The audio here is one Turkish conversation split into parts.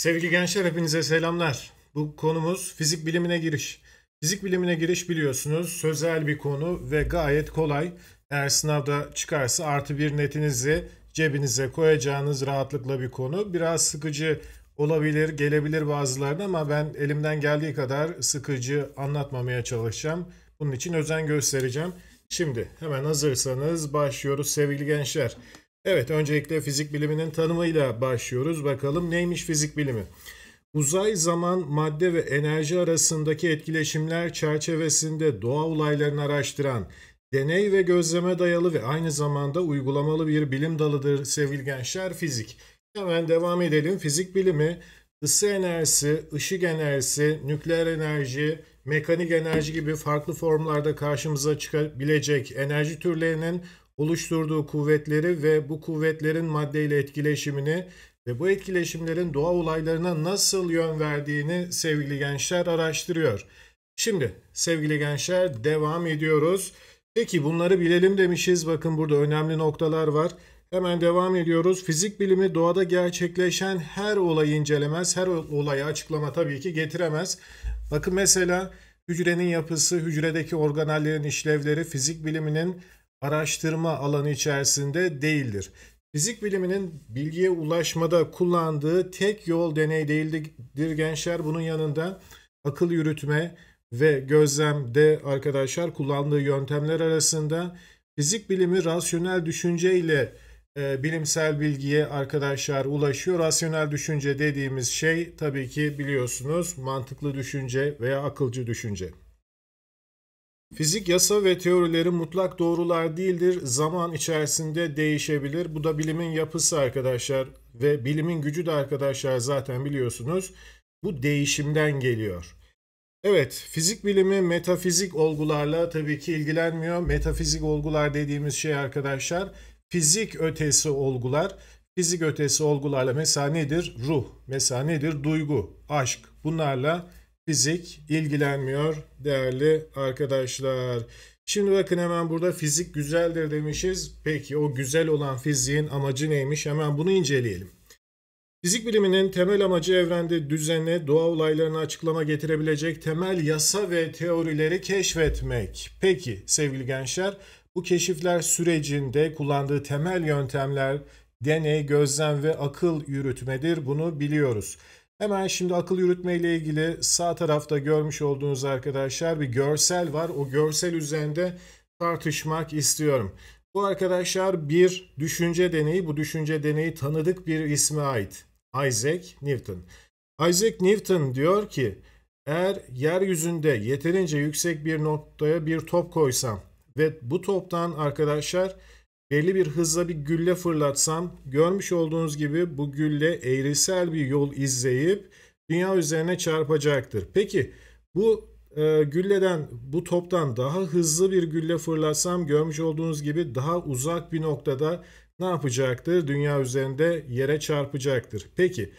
Sevgili gençler hepinize selamlar. Bu konumuz fizik bilimine giriş. Fizik bilimine giriş biliyorsunuz sözel bir konu ve gayet kolay. Eğer sınavda çıkarsa artı bir netinizi cebinize koyacağınız rahatlıkla bir konu. Biraz sıkıcı olabilir, gelebilir bazılarına ama ben elimden geldiği kadar sıkıcı anlatmamaya çalışacağım. Bunun için özen göstereceğim. Şimdi hemen hazırsanız başlıyoruz sevgili gençler. Evet, öncelikle fizik biliminin tanımıyla başlıyoruz. Bakalım neymiş fizik bilimi? Uzay, zaman, madde ve enerji arasındaki etkileşimler çerçevesinde doğa olaylarını araştıran, deney ve gözleme dayalı ve aynı zamanda uygulamalı bir bilim dalıdır sevgili gençler fizik. Hemen devam edelim. Fizik bilimi ısı enerjisi, ışık enerjisi, nükleer enerji, mekanik enerji gibi farklı formlarda karşımıza çıkabilecek enerji türlerinin oluşturduğu kuvvetleri ve bu kuvvetlerin maddeyle etkileşimini ve bu etkileşimlerin doğa olaylarına nasıl yön verdiğini sevgili gençler araştırıyor. Şimdi sevgili gençler devam ediyoruz. Peki bunları bilelim demişiz. Bakın burada önemli noktalar var. Hemen devam ediyoruz. Fizik bilimi doğada gerçekleşen her olayı incelemez. Her olaya açıklama tabii ki getiremez. Bakın mesela hücrenin yapısı, hücredeki organellerin işlevleri fizik biliminin araştırma alanı içerisinde değildir. Fizik biliminin bilgiye ulaşmada kullandığı tek yol deney değildir gençler. Bunun yanında akıl yürütme ve gözlemde arkadaşlar kullandığı yöntemler arasında fizik bilimi rasyonel düşünce ile e, bilimsel bilgiye arkadaşlar ulaşıyor. Rasyonel düşünce dediğimiz şey tabii ki biliyorsunuz mantıklı düşünce veya akılcı düşünce. Fizik yasa ve teorileri mutlak doğrular değildir. Zaman içerisinde değişebilir. Bu da bilimin yapısı arkadaşlar ve bilimin gücü de arkadaşlar zaten biliyorsunuz. Bu değişimden geliyor. Evet, fizik bilimi metafizik olgularla tabii ki ilgilenmiyor. Metafizik olgular dediğimiz şey arkadaşlar fizik ötesi olgular. Fizik ötesi olgularla mesela nedir? Ruh, mesela nedir? Duygu, aşk. Bunlarla fizik ilgilenmiyor değerli arkadaşlar. Şimdi bakın hemen burada fizik güzeldir demişiz. Peki o güzel olan fiziğin amacı neymiş? Hemen bunu inceleyelim. Fizik biliminin temel amacı evrende düzene, doğa olaylarını açıklama getirebilecek temel yasa ve teorileri keşfetmek. Peki sevgili gençler, bu keşifler sürecinde kullandığı temel yöntemler deney, gözlem ve akıl yürütmedir. Bunu biliyoruz. Hemen şimdi akıl yürütme ile ilgili sağ tarafta görmüş olduğunuz arkadaşlar bir görsel var. O görsel üzerinde tartışmak istiyorum. Bu arkadaşlar bir düşünce deneyi. Bu düşünce deneyi tanıdık bir isme ait. Isaac Newton. Isaac Newton diyor ki eğer yeryüzünde yeterince yüksek bir noktaya bir top koysam ve bu toptan arkadaşlar belli bir hızla bir gülle fırlatsam görmüş olduğunuz gibi bu gülle eğrisel bir yol izleyip dünya üzerine çarpacaktır. Peki bu e, gülleden bu toptan daha hızlı bir gülle fırlatsam görmüş olduğunuz gibi daha uzak bir noktada ne yapacaktır? Dünya üzerinde yere çarpacaktır. Peki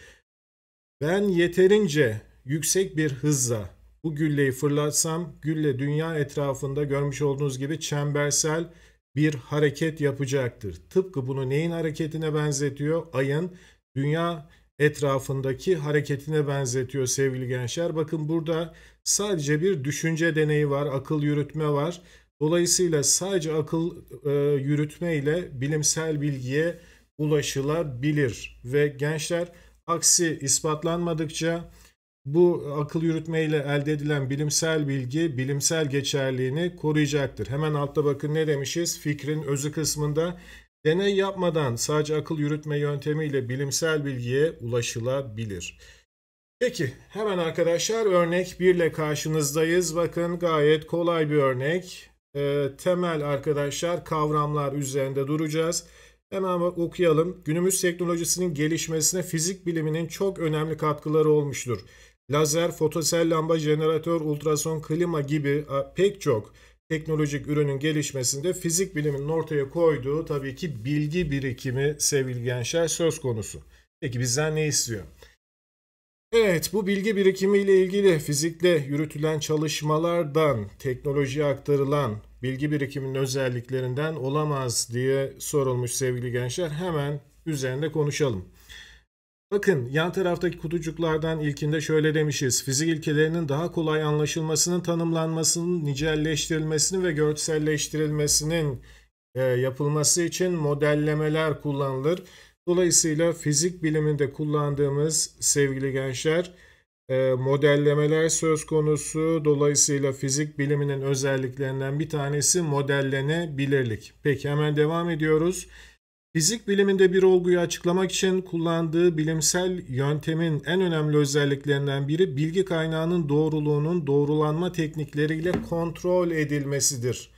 ben yeterince yüksek bir hızla bu gülleyi fırlatsam gülle dünya etrafında görmüş olduğunuz gibi çembersel bir hareket yapacaktır. Tıpkı bunu neyin hareketine benzetiyor? Ayın dünya etrafındaki hareketine benzetiyor sevgili gençler. Bakın burada sadece bir düşünce deneyi var, akıl yürütme var. Dolayısıyla sadece akıl e, yürütme ile bilimsel bilgiye ulaşılabilir ve gençler aksi ispatlanmadıkça bu akıl yürütmeyle elde edilen bilimsel bilgi bilimsel geçerliğini koruyacaktır. Hemen altta bakın ne demişiz? Fikrin özü kısmında deney yapmadan sadece akıl yürütme yöntemiyle bilimsel bilgiye ulaşılabilir. Peki hemen arkadaşlar örnek 1 ile karşınızdayız. Bakın gayet kolay bir örnek. E, temel arkadaşlar kavramlar üzerinde duracağız. Hemen okuyalım. Günümüz teknolojisinin gelişmesine fizik biliminin çok önemli katkıları olmuştur lazer, fotosel lamba, jeneratör, ultrason, klima gibi pek çok teknolojik ürünün gelişmesinde fizik biliminin ortaya koyduğu tabii ki bilgi birikimi sevgili gençler şey söz konusu. Peki bizden ne istiyor? Evet bu bilgi birikimi ile ilgili fizikle yürütülen çalışmalardan teknolojiye aktarılan bilgi birikiminin özelliklerinden olamaz diye sorulmuş sevgili gençler. Hemen üzerinde konuşalım. Bakın yan taraftaki kutucuklardan ilkinde şöyle demişiz. Fizik ilkelerinin daha kolay anlaşılmasının tanımlanmasının, nicelleştirilmesini ve görselleştirilmesinin e, yapılması için modellemeler kullanılır. Dolayısıyla fizik biliminde kullandığımız sevgili gençler e, modellemeler söz konusu. Dolayısıyla fizik biliminin özelliklerinden bir tanesi modellenebilirlik. Peki hemen devam ediyoruz. Fizik biliminde bir olguyu açıklamak için kullandığı bilimsel yöntemin en önemli özelliklerinden biri bilgi kaynağının doğruluğunun doğrulanma teknikleriyle kontrol edilmesidir.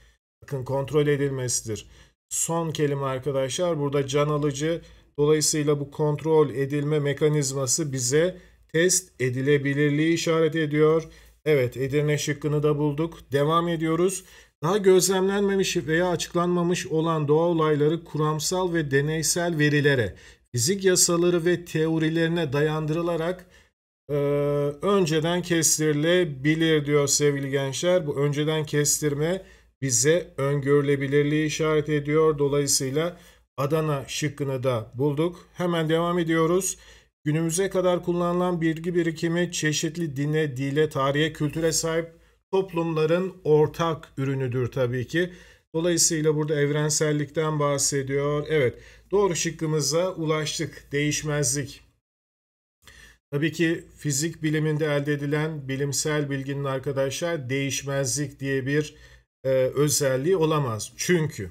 Bakın kontrol edilmesidir. Son kelime arkadaşlar burada can alıcı. Dolayısıyla bu kontrol edilme mekanizması bize test edilebilirliği işaret ediyor. Evet Edirne şıkkını da bulduk. Devam ediyoruz. Daha gözlemlenmemiş veya açıklanmamış olan doğa olayları kuramsal ve deneysel verilere, fizik yasaları ve teorilerine dayandırılarak e, önceden kestirilebilir diyor sevgili gençler. Bu önceden kestirme bize öngörülebilirliği işaret ediyor. Dolayısıyla Adana şıkkını da bulduk. Hemen devam ediyoruz. Günümüze kadar kullanılan bilgi birikimi çeşitli dine, dile, tarihe, kültüre sahip toplumların ortak ürünüdür tabii ki. Dolayısıyla burada evrensellikten bahsediyor. Evet doğru şıkkımıza ulaştık. Değişmezlik. Tabii ki fizik biliminde elde edilen bilimsel bilginin arkadaşlar değişmezlik diye bir e, özelliği olamaz. Çünkü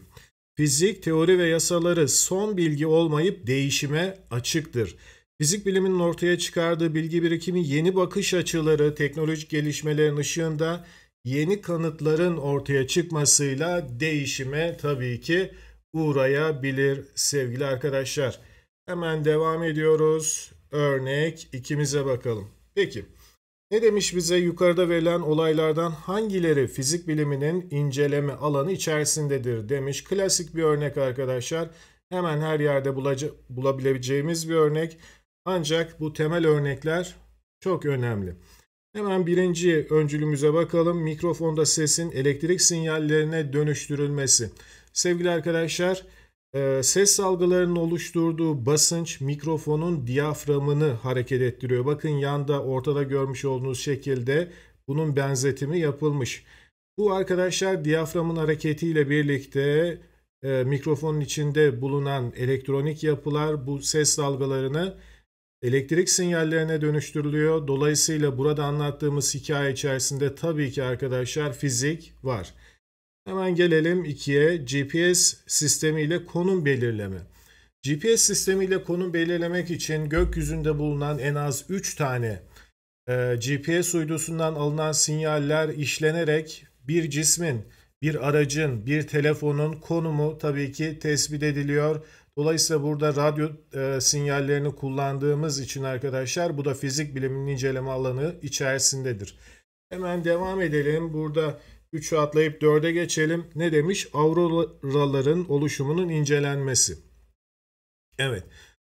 fizik teori ve yasaları son bilgi olmayıp değişime açıktır. Fizik biliminin ortaya çıkardığı bilgi birikimi yeni bakış açıları, teknolojik gelişmelerin ışığında yeni kanıtların ortaya çıkmasıyla değişime tabii ki uğrayabilir sevgili arkadaşlar. Hemen devam ediyoruz. Örnek ikimize bakalım. Peki ne demiş bize yukarıda verilen olaylardan hangileri fizik biliminin inceleme alanı içerisindedir demiş. Klasik bir örnek arkadaşlar. Hemen her yerde bulabileceğimiz bir örnek. Ancak bu temel örnekler çok önemli. Hemen birinci öncülümüze bakalım. Mikrofonda sesin elektrik sinyallerine dönüştürülmesi. Sevgili arkadaşlar, e, ses salgılarının oluşturduğu basınç mikrofonun diyaframını hareket ettiriyor. Bakın yanda ortada görmüş olduğunuz şekilde bunun benzetimi yapılmış. Bu arkadaşlar diyaframın hareketiyle birlikte e, mikrofonun içinde bulunan elektronik yapılar bu ses dalgalarını elektrik sinyallerine dönüştürülüyor. Dolayısıyla burada anlattığımız hikaye içerisinde tabii ki arkadaşlar fizik var. Hemen gelelim 2'ye GPS sistemiyle konum belirleme. GPS sistemiyle konum belirlemek için gökyüzünde bulunan en az 3 tane e, GPS uydusundan alınan sinyaller işlenerek bir cismin, bir aracın, bir telefonun konumu tabii ki tespit ediliyor Dolayısıyla burada radyo e, sinyallerini kullandığımız için arkadaşlar bu da fizik biliminin inceleme alanı içerisindedir. Hemen devam edelim. Burada 3'ü atlayıp 4'e geçelim. Ne demiş? Avroraların oluşumunun incelenmesi. Evet.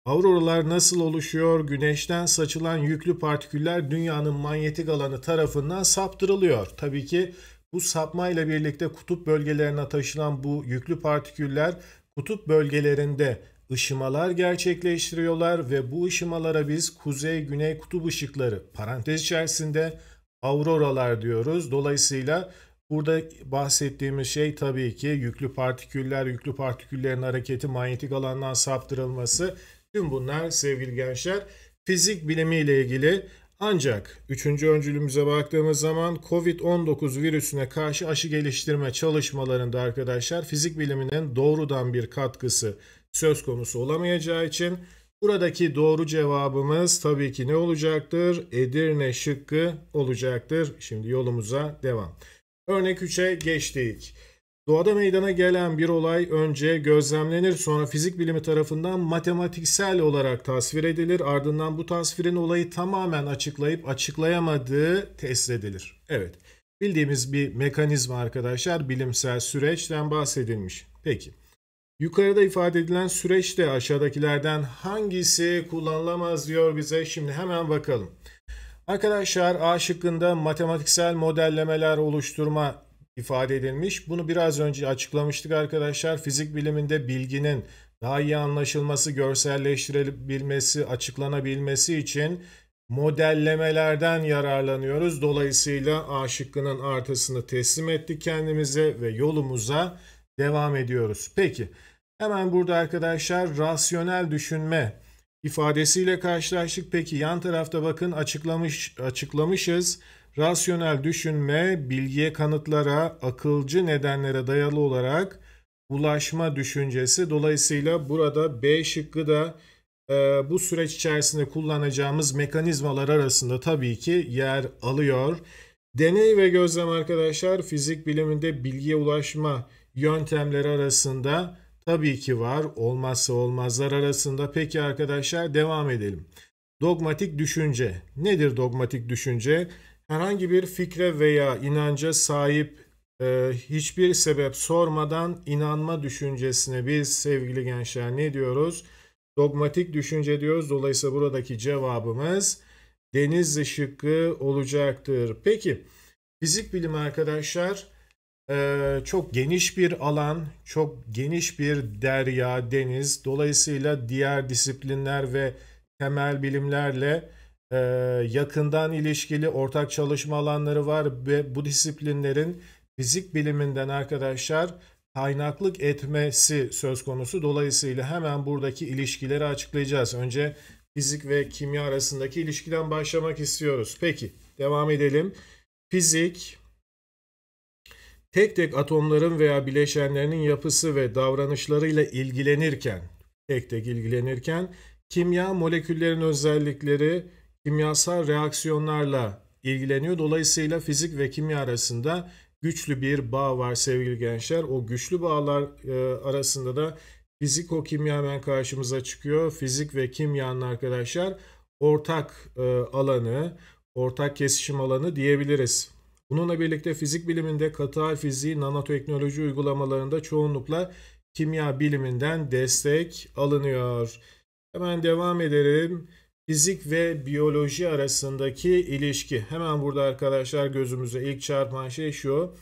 Avroralar nasıl oluşuyor? Güneşten saçılan yüklü partiküller dünyanın manyetik alanı tarafından saptırılıyor. Tabii ki bu sapmayla birlikte kutup bölgelerine taşınan bu yüklü partiküller kutup bölgelerinde ışımalar gerçekleştiriyorlar ve bu ışımalara biz kuzey-güney kutup ışıkları parantez içerisinde auroralar diyoruz. Dolayısıyla burada bahsettiğimiz şey tabii ki yüklü partiküller, yüklü partiküllerin hareketi, manyetik alandan saptırılması. Tüm bunlar sevgili gençler fizik bilimiyle ilgili ancak 3. öncülümüze baktığımız zaman COVID-19 virüsüne karşı aşı geliştirme çalışmalarında arkadaşlar fizik biliminin doğrudan bir katkısı söz konusu olamayacağı için buradaki doğru cevabımız tabii ki ne olacaktır? Edirne şıkkı olacaktır. Şimdi yolumuza devam. Örnek 3'e geçtik. Doğada meydana gelen bir olay önce gözlemlenir sonra fizik bilimi tarafından matematiksel olarak tasvir edilir. Ardından bu tasvirin olayı tamamen açıklayıp açıklayamadığı test edilir. Evet bildiğimiz bir mekanizma arkadaşlar bilimsel süreçten bahsedilmiş. Peki yukarıda ifade edilen süreçte aşağıdakilerden hangisi kullanılamaz diyor bize şimdi hemen bakalım. Arkadaşlar A şıkkında matematiksel modellemeler oluşturma ifade edilmiş. Bunu biraz önce açıklamıştık arkadaşlar. Fizik biliminde bilginin daha iyi anlaşılması, görselleştirilebilmesi, açıklanabilmesi için modellemelerden yararlanıyoruz. Dolayısıyla A şıkkının artısını teslim ettik kendimize ve yolumuza devam ediyoruz. Peki hemen burada arkadaşlar rasyonel düşünme ifadesiyle karşılaştık. Peki yan tarafta bakın açıklamış açıklamışız. Rasyonel düşünme, bilgiye kanıtlara, akılcı nedenlere dayalı olarak ulaşma düşüncesi. Dolayısıyla burada B şıkkı da e, bu süreç içerisinde kullanacağımız mekanizmalar arasında tabii ki yer alıyor. Deney ve gözlem arkadaşlar fizik biliminde bilgiye ulaşma yöntemleri arasında tabii ki var. Olmazsa olmazlar arasında. Peki arkadaşlar devam edelim. Dogmatik düşünce. Nedir dogmatik düşünce? herhangi bir fikre veya inanca sahip e, hiçbir sebep sormadan inanma düşüncesine biz sevgili gençler ne diyoruz? Dogmatik düşünce diyoruz. Dolayısıyla buradaki cevabımız deniz şıkkı olacaktır. Peki fizik bilimi arkadaşlar e, çok geniş bir alan, çok geniş bir derya, deniz. Dolayısıyla diğer disiplinler ve temel bilimlerle ee, yakından ilişkili ortak çalışma alanları var ve bu disiplinlerin fizik biliminden arkadaşlar kaynaklık etmesi söz konusu. Dolayısıyla hemen buradaki ilişkileri açıklayacağız. Önce fizik ve kimya arasındaki ilişkiden başlamak istiyoruz. Peki devam edelim. Fizik tek tek atomların veya bileşenlerinin yapısı ve davranışlarıyla ilgilenirken tek tek ilgilenirken kimya moleküllerin özellikleri, kimyasal reaksiyonlarla ilgileniyor. Dolayısıyla fizik ve kimya arasında güçlü bir bağ var sevgili gençler. O güçlü bağlar e, arasında da fiziko-kimya hemen karşımıza çıkıyor. Fizik ve kimyanın arkadaşlar ortak e, alanı, ortak kesişim alanı diyebiliriz. Bununla birlikte fizik biliminde katı hal fiziği, nanoteknoloji uygulamalarında çoğunlukla kimya biliminden destek alınıyor. Hemen devam edelim fizik ve biyoloji arasındaki ilişki. Hemen burada arkadaşlar gözümüze ilk çarpan şey şu.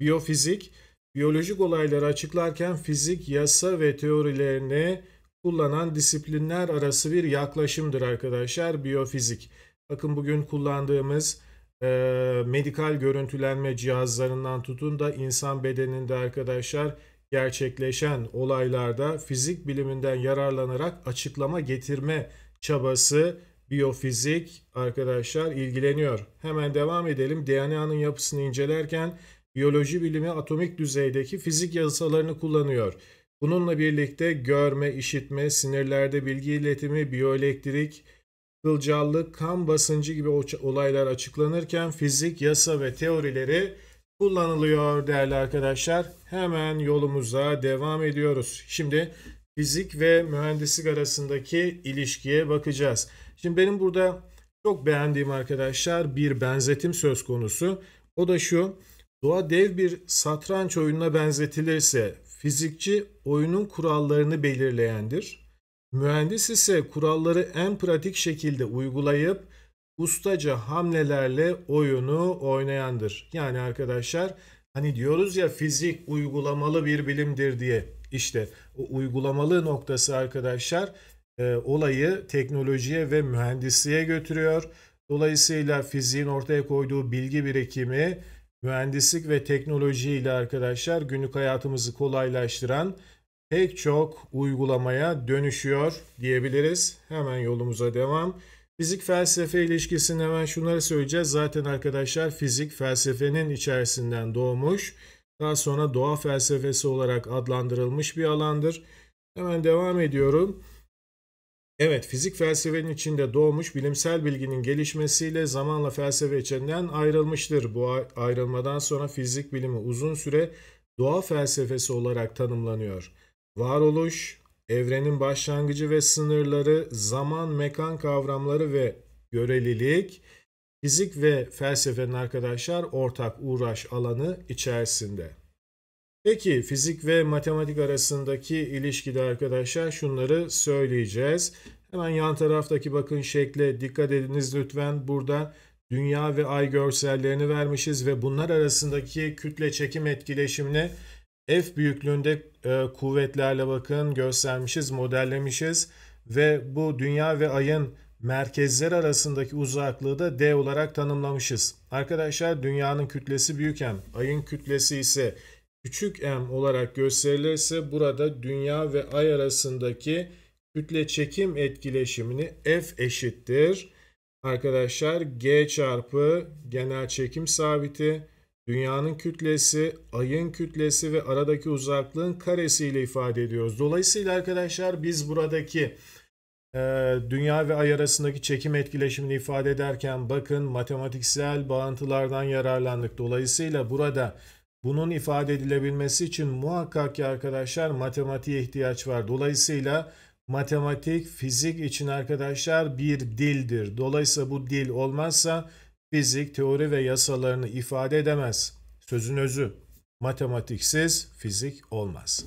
Biyofizik, biyolojik olayları açıklarken fizik, yasa ve teorilerini kullanan disiplinler arası bir yaklaşımdır arkadaşlar biyofizik. Bakın bugün kullandığımız e, medikal görüntülenme cihazlarından tutun da insan bedeninde arkadaşlar gerçekleşen olaylarda fizik biliminden yararlanarak açıklama getirme çabası biyofizik arkadaşlar ilgileniyor. Hemen devam edelim. DNA'nın yapısını incelerken biyoloji bilimi atomik düzeydeki fizik yasalarını kullanıyor. Bununla birlikte görme, işitme, sinirlerde bilgi iletimi, biyoelektrik, kılcallık, kan basıncı gibi olaylar açıklanırken fizik, yasa ve teorileri kullanılıyor değerli arkadaşlar. Hemen yolumuza devam ediyoruz. Şimdi fizik ve mühendislik arasındaki ilişkiye bakacağız. Şimdi benim burada çok beğendiğim arkadaşlar bir benzetim söz konusu. O da şu. Doğa dev bir satranç oyununa benzetilirse fizikçi oyunun kurallarını belirleyendir. Mühendis ise kuralları en pratik şekilde uygulayıp ustaca hamlelerle oyunu oynayandır. Yani arkadaşlar hani diyoruz ya fizik uygulamalı bir bilimdir diye. İşte o uygulamalı noktası arkadaşlar e, olayı teknolojiye ve mühendisliğe götürüyor. Dolayısıyla fiziğin ortaya koyduğu bilgi birikimi mühendislik ve teknoloji ile arkadaşlar günlük hayatımızı kolaylaştıran pek çok uygulamaya dönüşüyor diyebiliriz. Hemen yolumuza devam. Fizik felsefe ilişkisini hemen şunları söyleyeceğiz. Zaten arkadaşlar fizik felsefenin içerisinden doğmuş daha sonra doğa felsefesi olarak adlandırılmış bir alandır. Hemen devam ediyorum. Evet, fizik felsefenin içinde doğmuş bilimsel bilginin gelişmesiyle zamanla felsefe içinden ayrılmıştır. Bu ayrılmadan sonra fizik bilimi uzun süre doğa felsefesi olarak tanımlanıyor. Varoluş, evrenin başlangıcı ve sınırları, zaman, mekan kavramları ve görelilik, fizik ve felsefenin arkadaşlar ortak uğraş alanı içerisinde. Peki fizik ve matematik arasındaki ilişkide arkadaşlar şunları söyleyeceğiz. Hemen yan taraftaki bakın şekle dikkat ediniz lütfen. Burada dünya ve ay görsellerini vermişiz ve bunlar arasındaki kütle çekim etkileşimini F büyüklüğünde e, kuvvetlerle bakın göstermişiz, modellemişiz ve bu dünya ve ayın merkezler arasındaki uzaklığı da D olarak tanımlamışız. Arkadaşlar dünyanın kütlesi büyük M, ayın kütlesi ise küçük M olarak gösterilirse burada dünya ve ay arasındaki kütle çekim etkileşimini F eşittir. Arkadaşlar G çarpı genel çekim sabiti dünyanın kütlesi, ayın kütlesi ve aradaki uzaklığın karesiyle ifade ediyoruz. Dolayısıyla arkadaşlar biz buradaki ee, dünya ve ay arasındaki çekim etkileşimini ifade ederken bakın matematiksel bağıntılardan yararlandık. Dolayısıyla burada bunun ifade edilebilmesi için muhakkak ki arkadaşlar matematiğe ihtiyaç var. Dolayısıyla matematik, fizik için arkadaşlar bir dildir. Dolayısıyla bu dil olmazsa fizik teori ve yasalarını ifade edemez. Sözün özü matematiksiz fizik olmaz.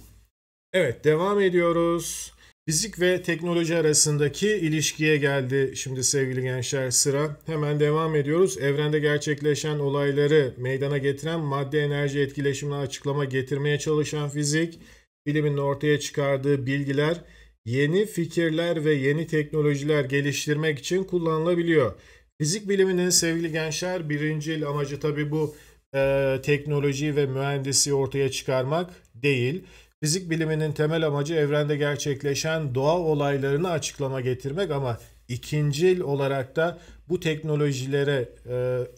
Evet devam ediyoruz. Fizik ve teknoloji arasındaki ilişkiye geldi şimdi sevgili gençler sıra. Hemen devam ediyoruz. Evrende gerçekleşen olayları meydana getiren madde enerji etkileşimine açıklama getirmeye çalışan fizik, bilimin ortaya çıkardığı bilgiler yeni fikirler ve yeni teknolojiler geliştirmek için kullanılabiliyor. Fizik biliminin sevgili gençler birincil amacı tabi bu e, teknolojiyi ve mühendisi ortaya çıkarmak değil. Fizik biliminin temel amacı evrende gerçekleşen doğa olaylarını açıklama getirmek ama ikincil olarak da bu teknolojilere e,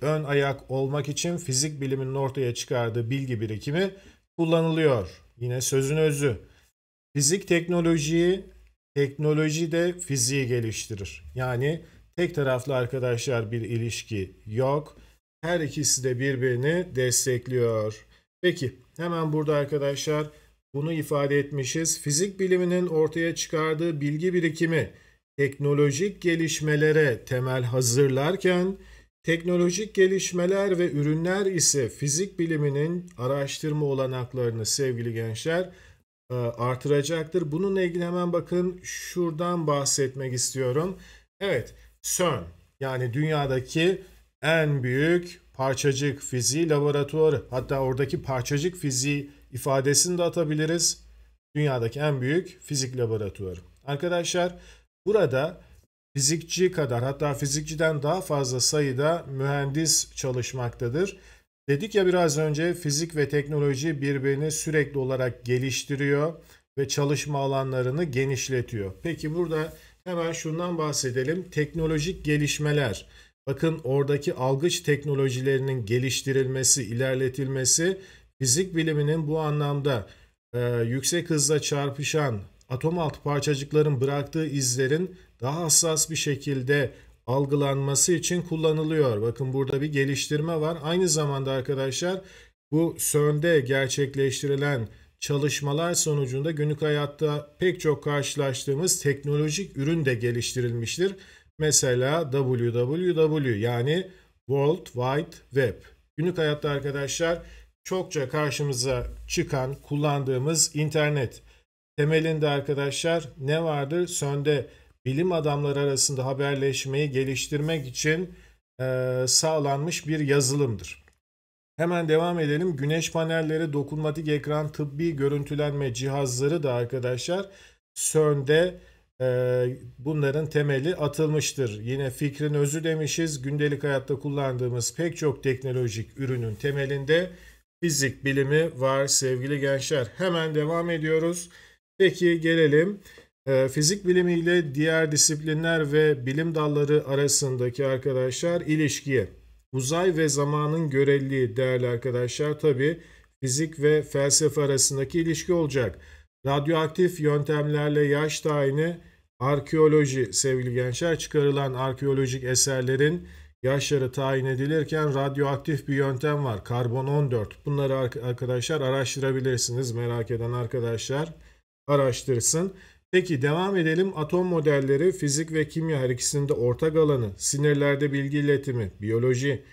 ön ayak olmak için fizik biliminin ortaya çıkardığı bilgi birikimi kullanılıyor. Yine sözün özü. Fizik teknolojiyi, teknoloji de fiziği geliştirir. Yani tek taraflı arkadaşlar bir ilişki yok. Her ikisi de birbirini destekliyor. Peki hemen burada arkadaşlar bunu ifade etmişiz. Fizik biliminin ortaya çıkardığı bilgi birikimi teknolojik gelişmelere temel hazırlarken teknolojik gelişmeler ve ürünler ise fizik biliminin araştırma olanaklarını sevgili gençler e, artıracaktır. Bununla ilgili hemen bakın şuradan bahsetmek istiyorum. Evet CERN yani dünyadaki en büyük parçacık fiziği laboratuvarı hatta oradaki parçacık fiziği ifadesini de atabiliriz. Dünyadaki en büyük fizik laboratuvarı. Arkadaşlar burada fizikçi kadar hatta fizikçiden daha fazla sayıda mühendis çalışmaktadır. Dedik ya biraz önce fizik ve teknoloji birbirini sürekli olarak geliştiriyor ve çalışma alanlarını genişletiyor. Peki burada hemen şundan bahsedelim. Teknolojik gelişmeler. Bakın oradaki algıç teknolojilerinin geliştirilmesi, ilerletilmesi Fizik biliminin bu anlamda e, yüksek hızla çarpışan atom altı parçacıkların bıraktığı izlerin daha hassas bir şekilde algılanması için kullanılıyor. Bakın burada bir geliştirme var. Aynı zamanda arkadaşlar bu CERN'de gerçekleştirilen çalışmalar sonucunda günlük hayatta pek çok karşılaştığımız teknolojik ürün de geliştirilmiştir. Mesela www yani World Wide Web. Günlük hayatta arkadaşlar çokça karşımıza çıkan kullandığımız internet. Temelinde arkadaşlar ne vardır? Sönde bilim adamları arasında haberleşmeyi geliştirmek için e, sağlanmış bir yazılımdır. Hemen devam edelim. Güneş panelleri, dokunmatik ekran, tıbbi görüntülenme cihazları da arkadaşlar CERN'de e, bunların temeli atılmıştır. Yine fikrin özü demişiz. Gündelik hayatta kullandığımız pek çok teknolojik ürünün temelinde fizik bilimi var sevgili gençler. Hemen devam ediyoruz. Peki gelelim e, fizik bilimi ile diğer disiplinler ve bilim dalları arasındaki arkadaşlar ilişkiye. Uzay ve zamanın görelliği değerli arkadaşlar tabi fizik ve felsefe arasındaki ilişki olacak. Radyoaktif yöntemlerle yaş tayini arkeoloji sevgili gençler çıkarılan arkeolojik eserlerin yaşları tayin edilirken radyoaktif bir yöntem var. Karbon 14. Bunları arkadaşlar araştırabilirsiniz. Merak eden arkadaşlar araştırsın. Peki devam edelim. Atom modelleri, fizik ve kimya her ikisinde ortak alanı, sinirlerde bilgi iletimi, biyoloji,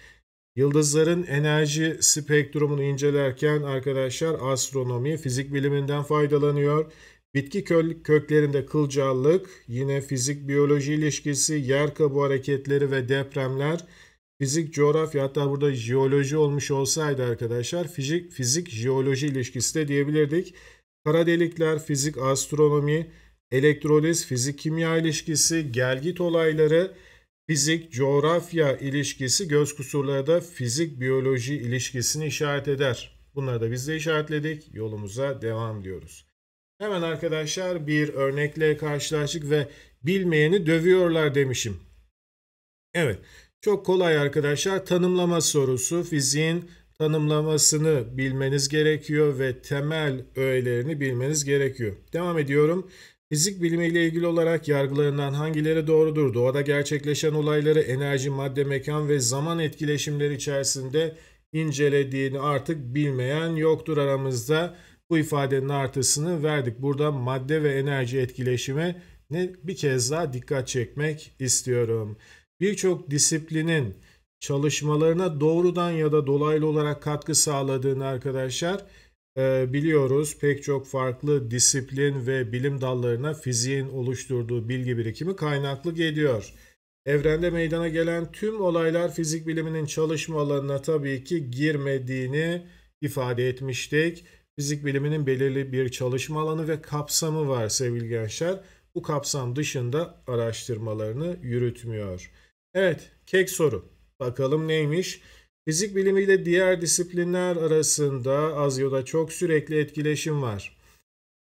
yıldızların enerji spektrumunu incelerken arkadaşlar astronomi, fizik biliminden faydalanıyor. Bitki köklerinde kılcallık, yine fizik biyoloji ilişkisi, yer kabuğu hareketleri ve depremler, fizik coğrafya hatta burada jeoloji olmuş olsaydı arkadaşlar fizik fizik jeoloji ilişkisi de diyebilirdik. Kara delikler, fizik astronomi, elektroliz, fizik kimya ilişkisi, gelgit olayları, fizik coğrafya ilişkisi göz kusurları da fizik biyoloji ilişkisini işaret eder. Bunları da biz de işaretledik. Yolumuza devam diyoruz. Hemen arkadaşlar bir örnekle karşılaştık ve bilmeyeni dövüyorlar demişim. Evet çok kolay arkadaşlar tanımlama sorusu fiziğin tanımlamasını bilmeniz gerekiyor ve temel öğelerini bilmeniz gerekiyor. Devam ediyorum. Fizik bilimiyle ilgili olarak yargılarından hangileri doğrudur? Doğada gerçekleşen olayları enerji, madde, mekan ve zaman etkileşimleri içerisinde incelediğini artık bilmeyen yoktur aramızda bu ifadenin artısını verdik. Burada madde ve enerji etkileşimi ne bir kez daha dikkat çekmek istiyorum. Birçok disiplinin çalışmalarına doğrudan ya da dolaylı olarak katkı sağladığını arkadaşlar e, biliyoruz. Pek çok farklı disiplin ve bilim dallarına fiziğin oluşturduğu bilgi birikimi kaynaklı geliyor. Evrende meydana gelen tüm olaylar fizik biliminin çalışma alanına tabii ki girmediğini ifade etmiştik. Fizik biliminin belirli bir çalışma alanı ve kapsamı var sevgili gençler. Bu kapsam dışında araştırmalarını yürütmüyor. Evet, kek soru. Bakalım neymiş? Fizik bilimi ile diğer disiplinler arasında az ya da çok sürekli etkileşim var.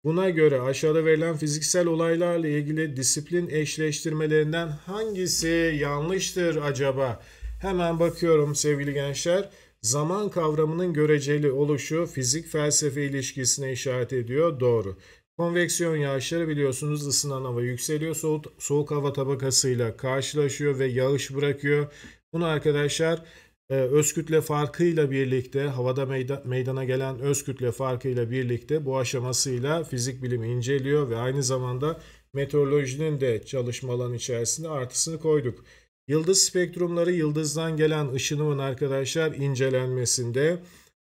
Buna göre aşağıda verilen fiziksel olaylarla ilgili disiplin eşleştirmelerinden hangisi yanlıştır acaba? Hemen bakıyorum sevgili gençler. Zaman kavramının göreceli oluşu fizik felsefe ilişkisine işaret ediyor. Doğru. Konveksiyon yağışları biliyorsunuz ısınan hava yükseliyor. Soğuk, soğuk hava tabakasıyla karşılaşıyor ve yağış bırakıyor. Bunu arkadaşlar e, öz kütle farkıyla birlikte havada meydan, meydana gelen öz kütle farkıyla birlikte bu aşamasıyla fizik bilimi inceliyor ve aynı zamanda meteorolojinin de çalışma alanı içerisinde artısını koyduk. Yıldız spektrumları yıldızdan gelen ışınımın arkadaşlar incelenmesinde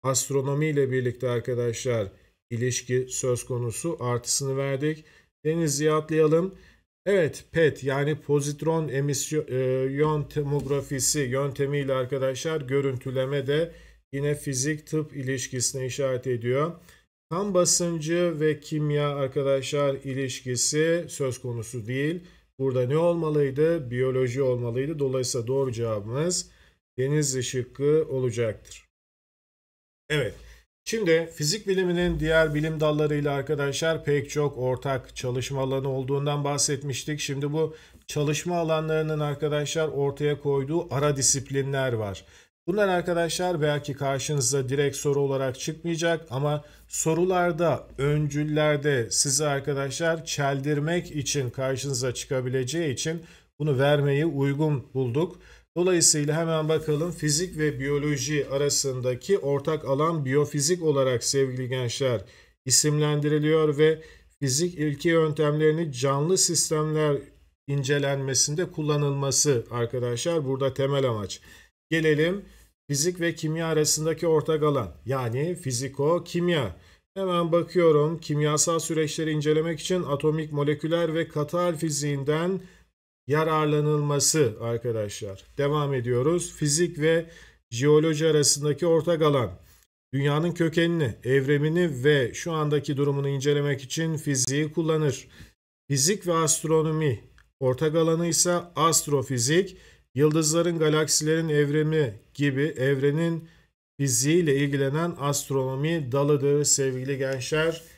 astronomi ile birlikte arkadaşlar ilişki söz konusu artısını verdik. Denizli'ye atlayalım. Evet PET yani pozitron emisyon e, tomografisi yöntemiyle arkadaşlar görüntüleme de yine fizik tıp ilişkisine işaret ediyor. Kan basıncı ve kimya arkadaşlar ilişkisi söz konusu değil. Burada ne olmalıydı? Biyoloji olmalıydı. Dolayısıyla doğru cevabımız Denizli şıkkı olacaktır. Evet. Şimdi fizik biliminin diğer bilim dallarıyla arkadaşlar pek çok ortak çalışma alanı olduğundan bahsetmiştik. Şimdi bu çalışma alanlarının arkadaşlar ortaya koyduğu ara disiplinler var. Bunlar arkadaşlar belki karşınıza direkt soru olarak çıkmayacak ama sorularda, öncüllerde sizi arkadaşlar çeldirmek için karşınıza çıkabileceği için bunu vermeyi uygun bulduk. Dolayısıyla hemen bakalım fizik ve biyoloji arasındaki ortak alan biyofizik olarak sevgili gençler isimlendiriliyor ve fizik ilki yöntemlerini canlı sistemler incelenmesinde kullanılması arkadaşlar burada temel amaç. Gelelim fizik ve kimya arasındaki ortak alan yani fiziko-kimya. Hemen bakıyorum kimyasal süreçleri incelemek için atomik, moleküler ve katal hal fiziğinden yararlanılması arkadaşlar. Devam ediyoruz. Fizik ve jeoloji arasındaki ortak alan. Dünyanın kökenini, evremini ve şu andaki durumunu incelemek için fiziği kullanır. Fizik ve astronomi ortak alanı ise astrofizik yıldızların, galaksilerin evreni gibi evrenin fiziğiyle ilgilenen astronomi dalıdır sevgili gençler.